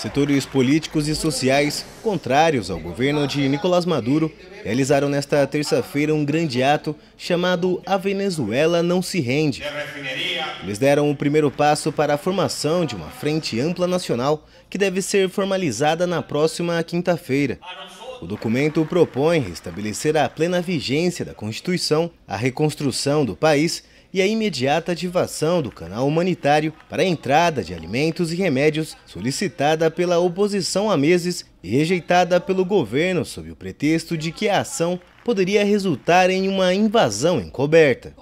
Setores políticos e sociais contrários ao governo de Nicolás Maduro realizaram nesta terça-feira um grande ato chamado A Venezuela Não Se Rende. Eles deram o primeiro passo para a formação de uma frente ampla nacional que deve ser formalizada na próxima quinta-feira. O documento propõe restabelecer a plena vigência da Constituição, a reconstrução do país e a imediata ativação do canal humanitário para a entrada de alimentos e remédios solicitada pela oposição há meses e rejeitada pelo governo sob o pretexto de que a ação poderia resultar em uma invasão encoberta.